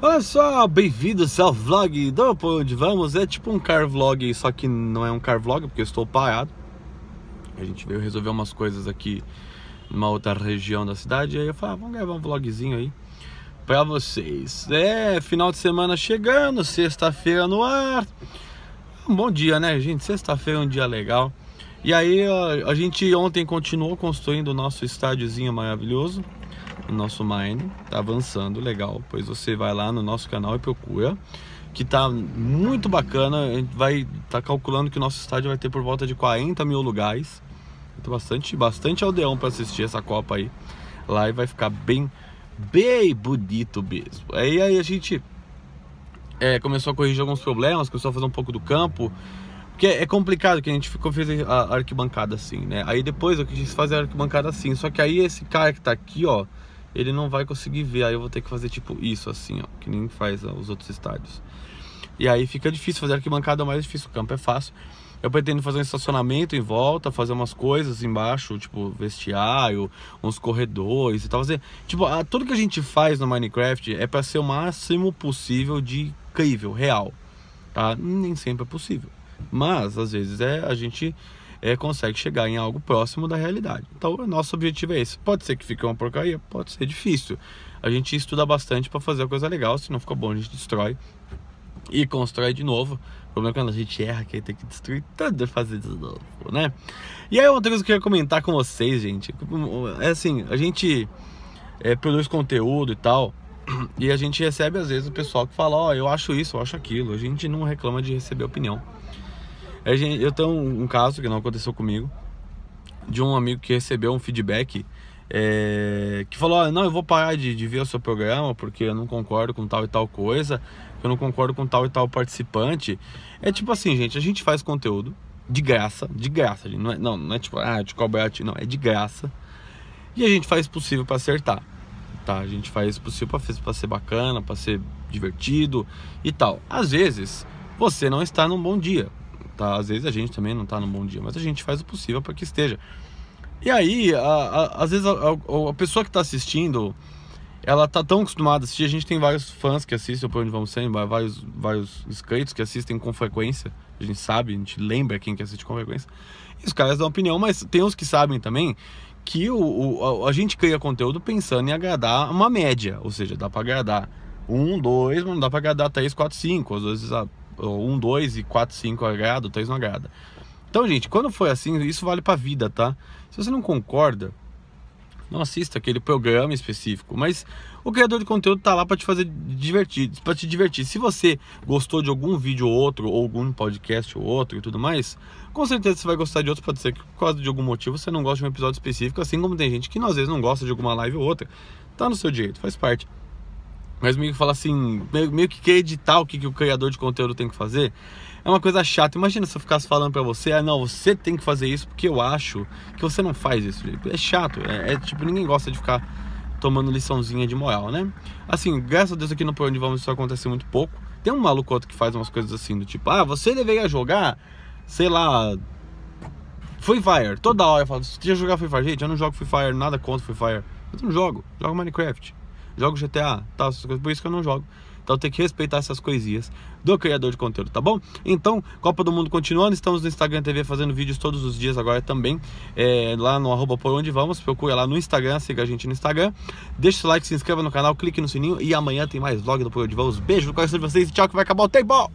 Olha só, bem-vindos ao vlog do Onde Vamos. É tipo um car vlog, só que não é um car vlog, porque eu estou parado. A gente veio resolver umas coisas aqui numa outra região da cidade. E aí eu falei, ah, vamos gravar um vlogzinho aí pra vocês. É, final de semana chegando, sexta-feira no ar. Um bom dia, né, gente? Sexta-feira é um dia legal. E aí a, a gente ontem continuou construindo o nosso estádiozinho maravilhoso o nosso Mine está avançando, legal. Pois você vai lá no nosso canal e procura, que tá muito bacana. A gente vai tá calculando que o nosso estádio vai ter por volta de 40 mil lugares. Então, bastante, bastante aldeão para assistir essa Copa aí. Lá e vai ficar bem, bem bonito mesmo. Aí, aí a gente é, começou a corrigir alguns problemas, começou a fazer um pouco do campo. Porque é complicado que a gente ficou fez a arquibancada assim, né? Aí depois eu quis fazer a arquibancada assim. Só que aí esse cara que tá aqui, ó, ele não vai conseguir ver. Aí eu vou ter que fazer tipo isso, assim, ó, que nem faz os outros estádios. E aí fica difícil fazer arquibancada, é mais difícil, o campo é fácil. Eu pretendo fazer um estacionamento em volta, fazer umas coisas embaixo, tipo vestiário, uns corredores e tal. Fazer, tipo, a, tudo que a gente faz no Minecraft é para ser o máximo possível de incrível, real. Tá? Nem sempre é possível. Mas às vezes é a gente é, consegue chegar em algo próximo da realidade. Então, o nosso objetivo é esse. Pode ser que fique uma porcaria, pode ser difícil. A gente estuda bastante para fazer a coisa legal, se não ficar bom, a gente destrói e constrói de novo. O problema é quando a gente erra, que aí tem que destruir tudo e fazer de novo, né? E aí, outra coisa que eu queria comentar com vocês, gente, é assim: a gente é, produz conteúdo e tal. E a gente recebe às vezes o pessoal que fala, ó, oh, eu acho isso, eu acho aquilo. A gente não reclama de receber opinião. Gente, eu tenho um, caso que não aconteceu comigo, de um amigo que recebeu um feedback é, que falou: ah, não, eu vou parar de, de ver o seu programa porque eu não concordo com tal e tal coisa, eu não concordo com tal e tal participante. É tipo assim, gente, a gente faz conteúdo de graça, de graça, gente. Não, é, não, não é tipo, ah, de cobrar, não, é de graça. E a gente faz o possível para acertar, tá? A gente faz o possível para ser bacana, para ser divertido e tal. Às vezes, você não está num bom dia, tá? Às vezes a gente também não tá num bom dia, mas a gente faz o possível para que esteja. E aí, a, a, às vezes a, a, pessoa que tá assistindo, ela tá tão acostumada a assistir, a gente tem vários fãs que assistem por Onde Vamos Sem, vários, vários inscritos que assistem com frequência, a gente sabe, a gente lembra quem que assiste com frequência, e os caras dão opinião, mas tem uns que sabem também que o, o a, a gente cria conteúdo pensando em agradar uma média, ou seja, dá para agradar um, dois, mas não dá para agradar três, quatro, cinco, às vezes a 1, 2 e 4, 5 agrada, 3 não agrada. Então, gente, quando foi assim, isso vale pra vida, tá? Se você não concorda, não assista aquele programa específico, mas o criador de conteúdo tá lá para te fazer divertir, para te divertir. Se você gostou de algum vídeo ou outro, ou algum podcast ou outro e tudo mais, com certeza você vai gostar de outros, pode ser que por causa de algum motivo você não goste de um episódio específico, assim como tem gente que às vezes não gosta de alguma live ou outra. Tá no seu direito, faz parte mas assim, meio que falar assim, meio, que quer editar o que, que o criador de conteúdo tem que fazer, é uma coisa chata. Imagina se eu ficasse falando para você, ah, não, você tem que fazer isso porque eu acho que você não faz isso. É chato, é, é tipo, ninguém gosta de ficar tomando liçãozinha de moral, né? Assim, graças a Deus aqui no Por Onde Vamos isso acontece muito pouco. Tem um maluco outro que faz umas coisas assim, do tipo, ah, você deveria jogar, sei lá, Free Fire. Toda hora eu falo, você já jogar Free Fire? Gente, eu não jogo Free Fire, nada contra Free Fire. Eu não jogo, jogo Minecraft jogo GTA, tal, essas coisas, por isso que eu não jogo. Então tem que respeitar essas coisinhas do criador de conteúdo, tá bom? Então, Copa do Mundo continuando, estamos no Instagram TV fazendo vídeos todos os dias agora também. É, lá no arroba por onde vamos, procura lá no Instagram, siga a gente no Instagram. Deixa o like, se inscreva no canal, clique no sininho e amanhã tem mais vlog do Por Onde Vamos. Beijo no coração de vocês e tchau que vai acabar o tempo!